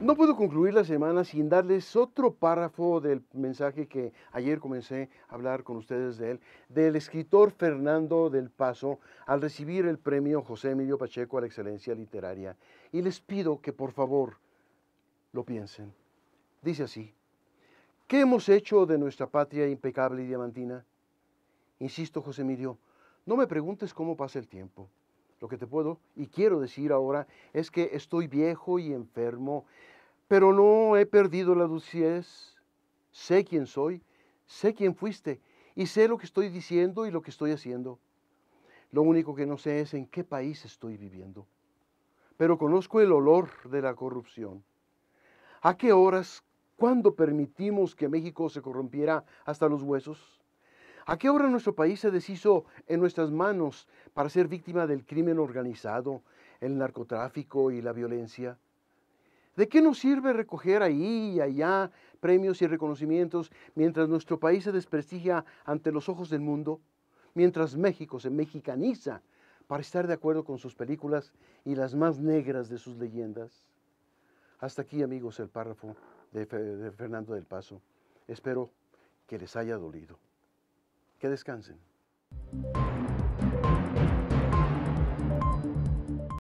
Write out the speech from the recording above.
No puedo concluir la semana sin darles otro párrafo del mensaje que ayer comencé a hablar con ustedes de él, del escritor Fernando del Paso al recibir el premio José Emilio Pacheco a la excelencia literaria. Y les pido que por favor lo piensen. Dice así, ¿Qué hemos hecho de nuestra patria impecable y diamantina? Insisto, José Mirio, no me preguntes cómo pasa el tiempo. Lo que te puedo y quiero decir ahora es que estoy viejo y enfermo, pero no he perdido la lucidez. Sé quién soy, sé quién fuiste y sé lo que estoy diciendo y lo que estoy haciendo. Lo único que no sé es en qué país estoy viviendo, pero conozco el olor de la corrupción. ¿A qué horas ¿Cuándo permitimos que México se corrompiera hasta los huesos? ¿A qué hora nuestro país se deshizo en nuestras manos para ser víctima del crimen organizado, el narcotráfico y la violencia? ¿De qué nos sirve recoger ahí y allá premios y reconocimientos mientras nuestro país se desprestigia ante los ojos del mundo? Mientras México se mexicaniza para estar de acuerdo con sus películas y las más negras de sus leyendas. Hasta aquí, amigos, el párrafo de, Fernando del Paso. Espero que les haya dolido. Que descansen.